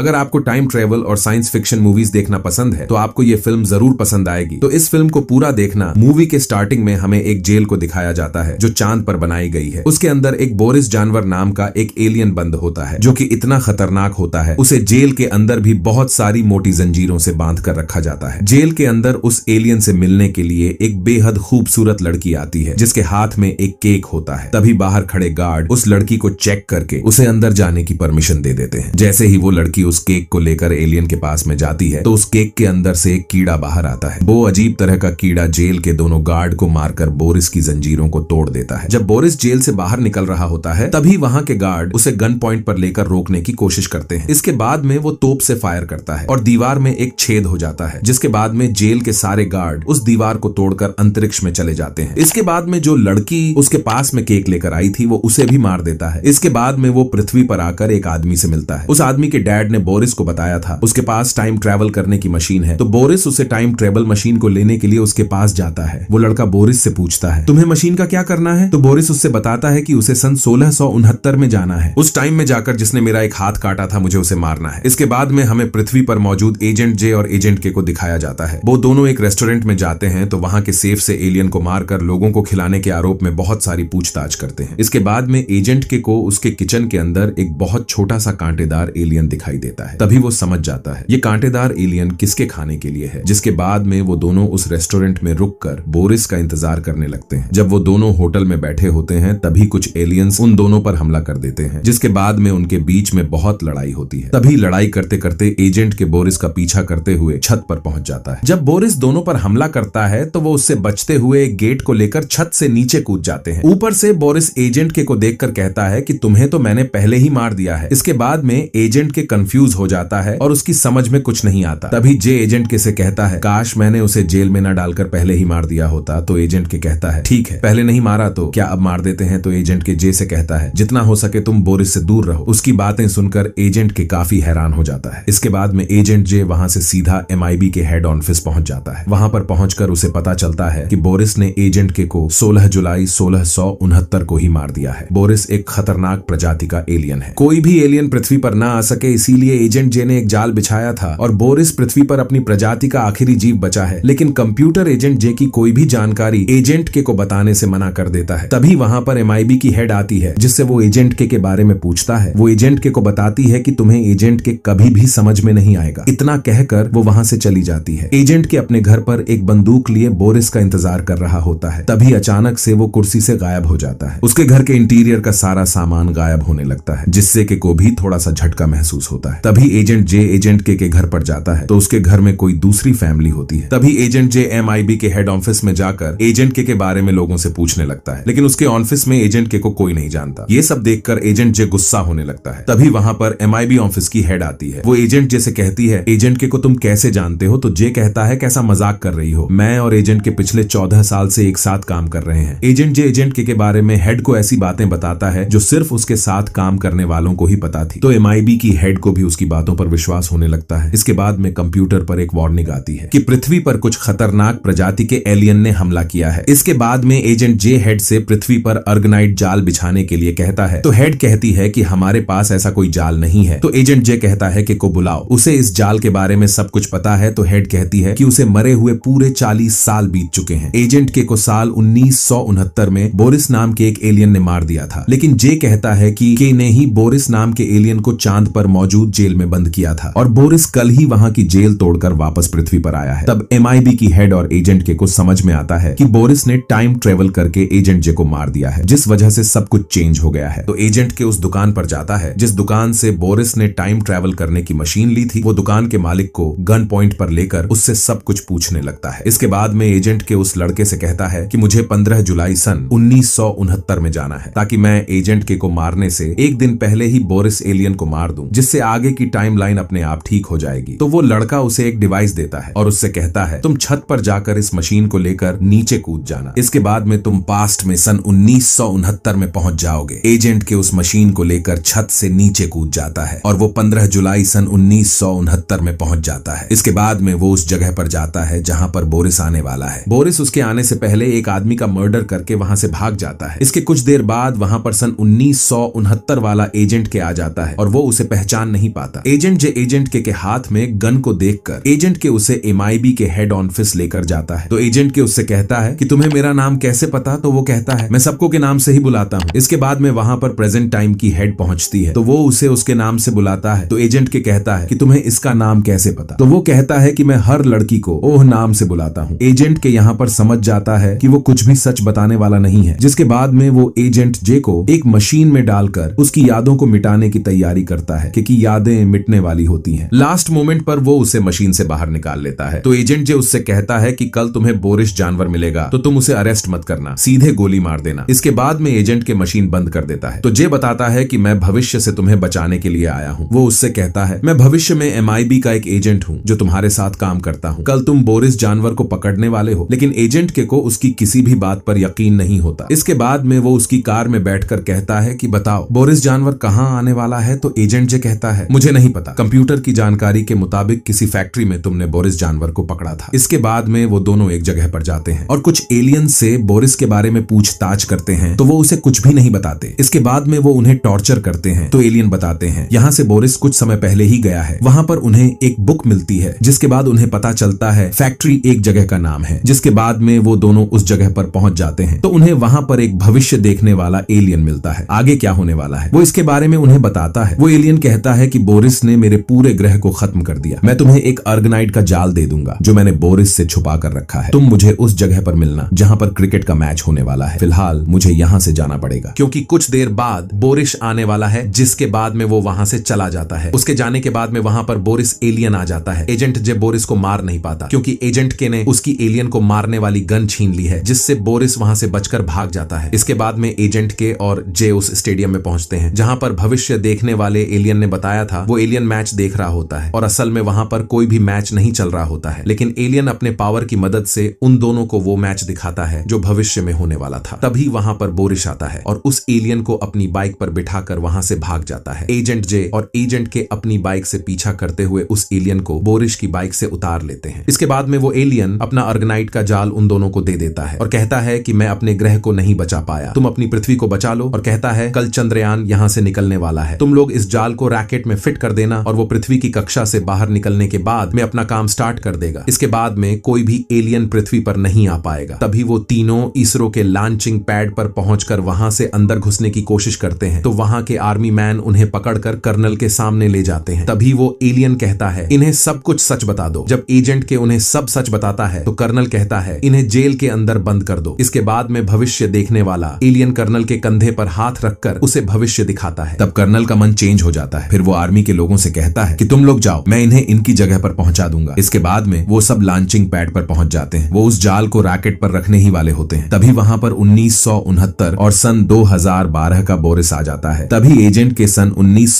अगर आपको time travel और साइंस फिक्शन मूवीज देखना पसंद है तो आपको ये फिल्म जरूर पसंद आएगी तो इस फिल्म को पूरा देखना मूवी के स्टार्टिंग में हमें एक जेल को दिखाया जाता है जो चांद पर बनाई गई है उसके अंदर एक बोरिस जानवर नाम का एक एलियन बंद होता है जो की इतना खतरनाक होता है उसे जेल के अंदर भी बहुत सारी मोटी जंजीरों से बांध कर रखा जाता है जेल के अंदर उस एलियन से मिलने के लिए एक बेहद खूबसूरत लड़की आती है जिसके हाथ में एक केक होता है तभी बाहर खड़े गार्ड उस लड़की को चेक करके उसे अंदर जाने की परमिशन दे देते हैं जैसे ही वो लड़की उस केक को लेकर एलियन के पास में जाती है तो उस केक के अंदर से एक कीड़ा बाहर आता है वो अजीब तरह का कीड़ा जेल के दोनों गार्ड को मारकर बोरिस की जंजीरों को तोड़ देता है जब बोरिस जेल से बाहर निकल रहा होता है तभी वहां के गार्ड उसे गन पॉइंट पर लेकर रोकने की कोशिश करते हैं इसके बाद में वो तोप से फायर करता है और दीवार में एक छेद हो जाता है जिसके बाद में जेल के सारे गार्ड उस दीवार को तोड़कर अंतरिक्ष में चले जाते हैं इसके बाद में जो लड़की उसके पास में केक लेकर आई थी वो उसे भी मार देता है इसके बाद में वो पृथ्वी पर आकर एक आदमी से मिलता है उस आदमी के डैड ने बोरिस को बताया था उसके पास टाइम ट्रेवल करने की मशीन है तो बोरिस उसे टाइम ट्रेवल मशीन को लेने के लिए उसके पास जाता है वो लड़का बोरिस से पूछता है तुम्हें मशीन का क्या करना है तो बोरिस उससे बताता है कि उसे सन सोलह में जाना है उस टाइम में जाकर जिसने मेरा एक हाथ काटा था मुझे उसे मारना है इसके बाद में हमें पृथ्वी पर मौजूद एजेंट जे और एजेंट के को दिखाया जाता है वो दोनों एक रेस्टोरेंट में जाते हैं तो वहां के सेफ से एलियन को मारकर लोगों को खिलाने के आरोप में बहुत सारी पूछताछ करते हैं इसके बाद में एजेंट के को उसके किचन के अंदर एक बहुत छोटा सा कांटेदार एलियन दिखाई दिखाई देता है तभी वो समझ जाता है ये कांटेदार एलियन किसके खाने के लिए है जिसके बाद में वो दोनों उस रेस्टोरेंट में रुक कर बोरिस का इंतजार करने लगते हैं जब वो दोनों होटल में बैठे होते हैं तभी कुछ एलियंस उन दोनों पर हमला कर देते हैं जिसके बाद में उनके बीच में बहुत लड़ाई होती है तभी लड़ाई करते करते एजेंट के बोरिस का पीछा करते हुए छत पर पहुंच जाता है जब बोरिस दोनों पर हमला करता है तो वो उससे बचते हुए गेट को लेकर छत से नीचे कूद जाते हैं ऊपर से बोरिस एजेंट के को देखकर कहता है कि तुम्हें तो मैंने पहले ही मार दिया है इसके बाद में एजेंट के कन्फ कंफ्यूज हो जाता है और उसकी समझ में कुछ नहीं आता तभी जे एजेंट के से कहता है काश मैंने उसे जेल में न डालकर पहले ही मार दिया होता तो एजेंट के कहता है ठीक है पहले नहीं मारा तो क्या अब मार देते हैं तो एजेंट के जे से कहता है जितना हो सके तुम बोरिस से दूर रहो उसकी बातें सुनकर एजेंट के काफी हैरान हो जाता है इसके बाद में एजेंट जे वहां से सीधा एम के हेड ऑफिस पहुंच जाता है वहां पर पहुंचकर उसे पता चलता है कि बोरिस ने एजेंट के को 16 जुलाई सोलह को ही मार दिया है बोरिस एक खतरनाक प्रजाति का एलियन है कोई भी एलियन पृथ्वी पर ना आ सके इसीलिए लिए एजेंट जे ने एक जाल बिछाया था और बोरिस पृथ्वी पर अपनी प्रजाति का आखिरी जीव बचा है लेकिन कंप्यूटर एजेंट जे की कोई भी जानकारी एजेंट के को बताने से मना कर देता है तभी वहां पर एम की हेड आती है जिससे वो एजेंट के, के बारे में पूछता है वो एजेंट के को बताती है की तुम्हें एजेंट के कभी भी समझ में नहीं आएगा इतना कहकर वो वहां से चली जाती है एजेंट के अपने घर पर एक बंदूक लिए बोरिस का इंतजार कर रहा होता है तभी अचानक से वो कुर्सी से गायब हो जाता है उसके घर के इंटीरियर का सारा सामान गायब होने लगता है जिससे के को भी थोड़ा सा झटका महसूस होता है होता है तभी एजेंट जे एजेंट के, के घर पर जाता है तो उसके घर में कोई दूसरी फैमिली होती है तभी एजेंट जे एम के हेड ऑफिस में जाकर एजेंट के, के बारे में लोगों से पूछने लगता है लेकिन उसके ऑफिस में एजेंट के को कोई नहीं जानता ये सब देखकर एजेंट जे गुस्सा होने लगता है तभी वहां पर एम ऑफिस की हेड आती है वो एजेंट जे से कहती है एजेंट के को तुम कैसे जानते हो तो जे कहता है कैसा मजाक कर रही हो मैं और एजेंट के पिछले चौदह साल से एक साथ काम कर रहे हैं एजेंट जे एजेंट के, के बारे में हेड को ऐसी बातें बताता है जो सिर्फ उसके साथ काम करने वालों को ही पता थी तो एम की हेड को भी भी उसकी बातों पर विश्वास होने लगता है इसके बाद में कंप्यूटर पर एक वार्निंग आती है कि पृथ्वी पर कुछ खतरनाक प्रजाति के एलियन ने हमला किया है इसके बाद में एजेंट जे हेड से पृथ्वी पर अर्गनाइट जाल बिछाने के लिए कहता है तो हेड कहती है की हमारे पास ऐसा कोई जाल नहीं है तो एजेंट जे कहता है की को बुलाओ उसे इस जाल के बारे में सब कुछ पता है तो हेड कहती है कि उसे मरे हुए पूरे चालीस साल बीत चुके हैं एजेंट के को साल उन्नीस में बोरिस नाम के एक एलियन ने मार दिया था लेकिन जे कहता है कि के ने ही बोरिस नाम के एलियन को चांद पर मौजूद जेल में बंद किया था और बोरिस कल ही वहां की जेल तोड़कर वापस पृथ्वी पर आया है तब एम की हेड और एजेंट के को समझ में आता है कि बोरिस ने टाइम ट्रेवल करके एजेंट जे को मार दिया है जिस वजह से सब कुछ चेंज हो गया है तो एजेंट के उस दुकान पर जाता है जिस दुकान से बोरिस ने टाइम ट्रेवल करने की मशीन ली थी वो दुकान के मालिक को गन पॉइंट पर लेकर उससे सब कुछ पूछने लगता है इसके बाद में एजेंट के उस लड़के से कहता है कि मुझे 15 जुलाई सन उन्नीस में जाना है ताकि मैं एजेंट के को मारने से एक दिन पहले ही बोरिस एलियन को मार दूं जिससे आगे आगे की टाइमलाइन अपने आप ठीक हो जाएगी तो वो लड़का उसे एक डिवाइस देता है और उससे कहता है तुम छत पर जाकर इस मशीन को लेकर नीचे कूद जाना इसके बाद में तुम पास्ट में सन उन्नीस में पहुंच जाओगे एजेंट के उस मशीन को लेकर छत से नीचे कूद जाता है और वो पंद्रह जुलाई सन उन्नीस में पहुंच जाता है इसके बाद में वो उस जगह पर जाता है जहां पर बोरिस आने वाला है बोरिस उसके आने से पहले एक आदमी का मर्डर करके वहां से भाग जाता है इसके कुछ देर बाद वहां पर सन उन्नीस वाला एजेंट के आ जाता है और वो उसे पहचान नहीं नहीं पाता एजेंट जे एजेंट के, के हाथ में गन को देखकर एजेंट के उसे एमआईबी के हेड ऑफिस लेकर जाता है तो एजेंट के उससे कहता है कि तुम्हें मेरा नाम कैसे पता तो वो कहता है मैं सबको के नाम से ही बुलाता हूँ इसके बाद में वहाँ पर प्रेजेंट टाइम की हेड पहुँचती है तो वो उसे उसके नाम से बुलाता है तो एजेंट के कहता है कि तुम्हें इसका नाम कैसे पता तो वो कहता है कि मैं हर लड़की को ओह नाम से बुलाता हूँ एजेंट के यहाँ पर समझ जाता है कि वो कुछ भी सच बताने वाला नहीं है जिसके बाद में वो एजेंट जे को एक मशीन में डालकर उसकी यादों को मिटाने की तैयारी करता है क्योंकि यादें मिटने वाली होती हैं लास्ट मोमेंट पर वो उसे मशीन से बाहर निकाल लेता है तो एजेंट जो उससे कहता है कि कल तुम्हें बोरिस जानवर मिलेगा तो तुम उसे अरेस्ट मत करना सीधे गोली मार देना इसके बाद में एजेंट के मशीन बंद कर देता है तो जे बताता है कि मैं भविष्य से तुम्हें बचाने के लिए आया हूँ वो उससे कहता है मैं भविष्य में एम का एक एजेंट हूँ जो तुम्हारे साथ काम करता हूँ कल तुम बोरिस जानवर को पकड़ने वाले हो लेकिन एजेंट के को उसकी किसी भी बात पर यकीन नहीं होता इसके बाद में वो उसकी कार में बैठ कहता है की बताओ बोरिस जानवर कहाँ आने वाला है तो एजेंट जे कहता है है मुझे नहीं पता कंप्यूटर की जानकारी के मुताबिक किसी फैक्ट्री में तुमने बोरिस जानवर को पकड़ा था इसके बाद में वो दोनों एक जगह पर जाते हैं और कुछ एलियन से बोरिस के बारे में पूछताछ करते हैं तो वो उसे कुछ भी नहीं बताते इसके बाद में वो उन्हें टॉर्चर करते हैं तो एलियन बताते हैं यहाँ से बोरिस कुछ समय पहले ही गया है वहाँ पर उन्हें एक बुक मिलती है जिसके बाद उन्हें पता चलता है फैक्ट्री एक जगह का नाम है जिसके बाद में वो दोनों उस जगह पर पहुंच जाते हैं तो उन्हें वहां पर एक भविष्य देखने वाला एलियन मिलता है आगे क्या होने वाला है वो इसके बारे में उन्हें बताता है वो एलियन कहता है कि बोरिस ने मेरे पूरे ग्रह को खत्म कर दिया मैं तुम्हें एक अर्गनाइट का जाल दे दूंगा जो मैंने बोरिस से छुपा कर रखा है तुम मुझे उस जगह पर मिलना जहाँ पर क्रिकेट का मैच होने वाला है फिलहाल मुझे यहाँ से जाना पड़ेगा क्योंकि कुछ देर बाद बोरिस आने वाला है जिसके बाद में वो वहां से चला जाता है उसके जाने के बाद में वहां पर बोरिस एलियन आ जाता है एजेंट जब बोरिस को मार नहीं पाता क्योंकि एजेंट के ने उसकी एलियन को मारने वाली गन छीन ली है जिससे बोरिस वहां से बचकर भाग जाता है इसके बाद में एजेंट के और जे उस स्टेडियम में पहुंचते हैं जहां पर भविष्य देखने वाले एलियन ने बताया बताया था वो एलियन मैच देख रहा होता है और असल में वहां पर कोई भी मैच नहीं चल रहा होता है लेकिन एलियन अपने पावर की मदद से उन दोनों को वो मैच दिखाता है जो भविष्य में होने वाला था तभी वहां पर बोरिश आता है और उस एलियन को अपनी बाइक पर कर वहां से भाग जाता है एजेंट जे और एजेंट के अपनी बाइक से पीछा करते हुए उस एलियन को बोरिश की बाइक से उतार लेते हैं इसके बाद में वो एलियन अपना अर्गनाइट का जाल उन दोनों को दे देता है और कहता है कि मैं अपने ग्रह को नहीं बचा पाया तुम अपनी पृथ्वी को बचा लो और कहता है कल चंद्रयान यहाँ से निकलने वाला है तुम लोग इस जाल को रैकेट में फिट कर देना और वो पृथ्वी की कक्षा से बाहर निकलने के बाद में अपना काम स्टार्ट कर देगा इसके बाद में कोई भी एलियन पृथ्वी पर नहीं आ पाएगा तभी वो तीनों इसरो के लॉन्चिंग पैड पर पहुंचकर वहां से अंदर घुसने की कोशिश करते हैं तो वहां के आर्मी मैन उन्हें पकड़कर कर्नल के सामने ले जाते हैं तभी वो एलियन कहता है इन्हें सब कुछ सच बता दो जब एजेंट के उन्हें सब सच बताता है तो कर्नल कहता है इन्हें जेल के अंदर बंद कर दो इसके बाद में भविष्य देखने वाला एलियन कर्नल के कंधे पर हाथ रखकर उसे भविष्य दिखाता है तब कर्नल का मन चेंज हो जाता है फिर वो आर्मी के लोगों से कहता है कि तुम लोग जाओ मैं इन्हें इनकी जगह पर पहुंचा दूंगा इसके बाद में वो सब लॉन्चिंग पैड पर पहुंच जाते हैं वो उस जाल को रैकेट पर रखने ही वाले होते हैं तभी वहां पर उन्नीस और सन दो का बोरिस आ जाता है तभी एजेंट के सन उन्नीस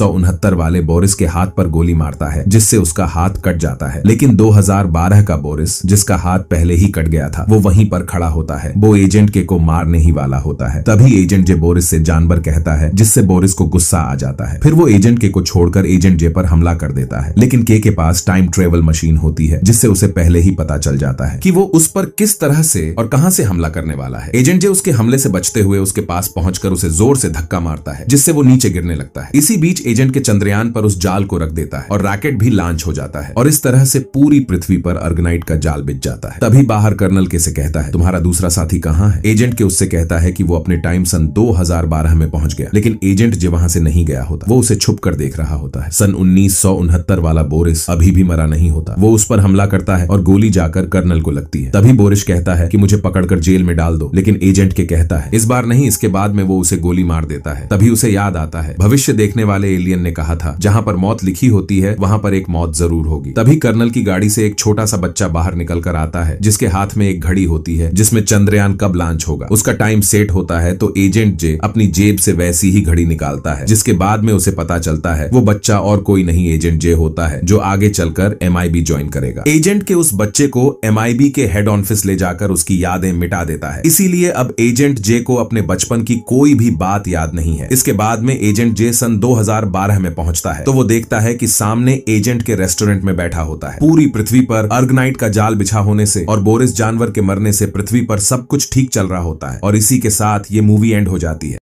वाले बोरिस के हाथ पर गोली मारता है जिससे उसका हाथ कट जाता है लेकिन 2012 का बोरिस जिसका हाथ पहले ही कट गया था वो वहीं पर खड़ा होता है वो एजेंट के को मारने ही वाला होता है तभी एजेंट जे बोरिस से जानवर कहता है जिससे बोरिस को गुस्सा आ जाता है फिर वो एजेंट के को छोड़ छोड़कर एजेंट जे पर हमला कर देता है लेकिन के के पास टाइम ट्रेवल मशीन होती है जिससे उसे पहले ही पता चल जाता है कि वो उस पर किस तरह से और कहां से हमला करने वाला है एजेंट जे उसके हमले से बचते हुए उसके पास पहुंचकर उसे जोर से धक्का मारता है जिससे वो नीचे गिरने लगता है इसी बीच एजेंट के चंद्रयान पर उस जाल को रख देता है और रैकेट भी लॉन्च हो जाता है और इस तरह से पूरी पृथ्वी पर अर्गनाइट का जाल बिछ जाता है तभी बाहर कर्नल के से कहता है तुम्हारा दूसरा साथी कहाँ है एजेंट के उससे कहता है कि वो अपने टाइम सन दो में पहुंच गया लेकिन एजेंट जे वहां से नहीं गया होता वो उसे छुप कर देख रहा होता है सन उन्नीस वाला बोरिस अभी भी मरा नहीं होता वो उस पर हमला करता है और गोली जाकर कर्नल को लगती है तभी बोरिस कहता है की मुझे पकड़कर जेल में डाल दो लेकिन एजेंट के कहता है इस बार नहीं इसके बाद में वो उसे गोली मार देता है तभी उसे याद आता है भविष्य देखने वाले एलियन ने कहा था जहाँ पर मौत लिखी होती है वहाँ पर एक मौत जरूर होगी तभी कर्नल की गाड़ी से एक छोटा सा बच्चा बाहर निकल कर आता है जिसके हाथ में एक घड़ी होती है जिसमें चंद्रयान कब लॉन्च होगा उसका टाइम सेट होता है तो एजेंट जे अपनी जेब से वैसी ही घड़ी निकालता है जिसके बाद में उसे पता चलता है वो वो बच्चा और कोई नहीं एजेंट जे होता है जो आगे चलकर एम ज्वाइन करेगा एजेंट के उस बच्चे को एम के हेड ऑफिस ले जाकर उसकी यादें मिटा देता है इसीलिए अब एजेंट जे को अपने बचपन की कोई भी बात याद नहीं है इसके बाद में एजेंट जे सन 2012 में पहुंचता है तो वो देखता है कि सामने एजेंट के रेस्टोरेंट में बैठा होता है पूरी पृथ्वी पर अर्गनाइट का जाल बिछा होने से और बोरिस जानवर के मरने से पृथ्वी पर सब कुछ ठीक चल रहा होता है और इसी के साथ ये मूवी एंड हो जाती है